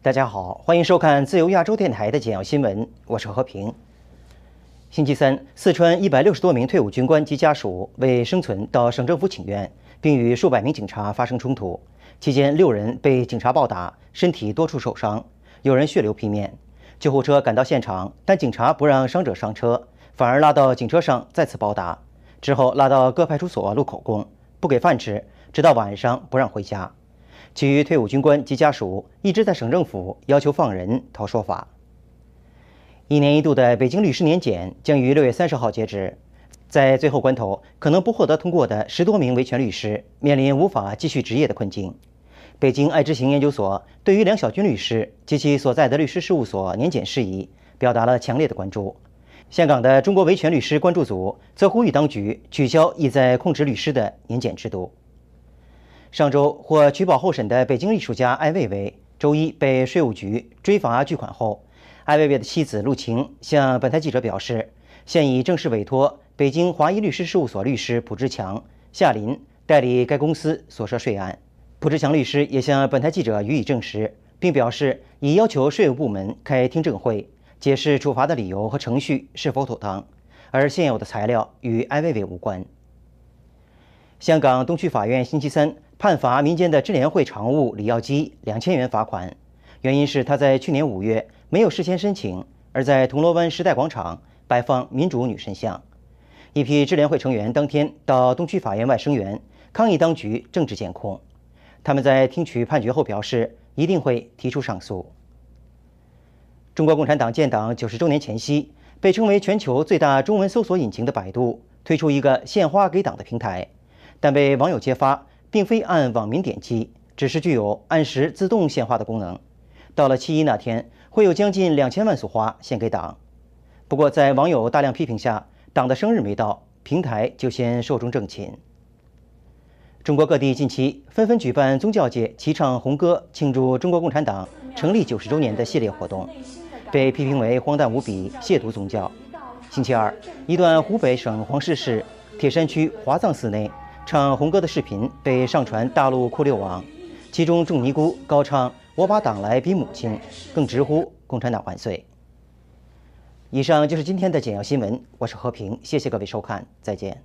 大家好，欢迎收看自由亚洲电台的简要新闻，我是和平。星期三，四川一百六十多名退伍军官及家属为生存到省政府请愿，并与数百名警察发生冲突，期间六人被警察暴打，身体多处受伤，有人血流披面。救护车赶到现场，但警察不让伤者上车，反而拉到警车上再次暴打，之后拉到各派出所录口供，不给饭吃，直到晚上不让回家。其余退伍军官及家属一直在省政府要求放人、讨说法。一年一度的北京律师年检将于六月三十号截止，在最后关头，可能不获得通过的十多名维权律师面临无法继续执业的困境。北京爱之行研究所对于梁晓军律师及其所在的律师事务所年检事宜表达了强烈的关注。香港的中国维权律师关注组则呼吁当局取消意在控制律师的年检制度。上周获取保候审的北京艺术家艾薇薇，周一被税务局追罚巨款后，艾薇薇的妻子陆晴向本台记者表示，现已正式委托北京华一律师事务所律师蒲志强、夏林代理该公司所涉税案。蒲志强律师也向本台记者予以证实，并表示已要求税务部门开听证会，解释处罚的理由和程序是否妥当，而现有的材料与艾薇薇无关。香港东区法院星期三。判罚民间的智联会常务李耀基两千元罚款，原因是他在去年五月没有事先申请，而在铜锣湾时代广场摆放民主女神像。一批智联会成员当天到东区法院外声援抗议当局政治监控。他们在听取判决后表示，一定会提出上诉。中国共产党建党九十周年前夕，被称为全球最大中文搜索引擎的百度推出一个献花给党的平台，但被网友揭发。并非按网民点击，只是具有按时自动献花的功能。到了七一那天，会有将近两千万束花献给党。不过，在网友大量批评下，党的生日没到，平台就先寿终正寝。中国各地近期纷纷举办宗教界齐唱红歌、庆祝中国共产党成立九十周年的系列活动，被批评为荒诞无比、亵渎宗教。星期二，一段湖北省黄石市铁山区华藏寺内。唱红歌的视频被上传大陆酷六网，其中众尼姑高唱“我把党来比母亲”，更直呼“共产党万岁”。以上就是今天的简要新闻，我是和平，谢谢各位收看，再见。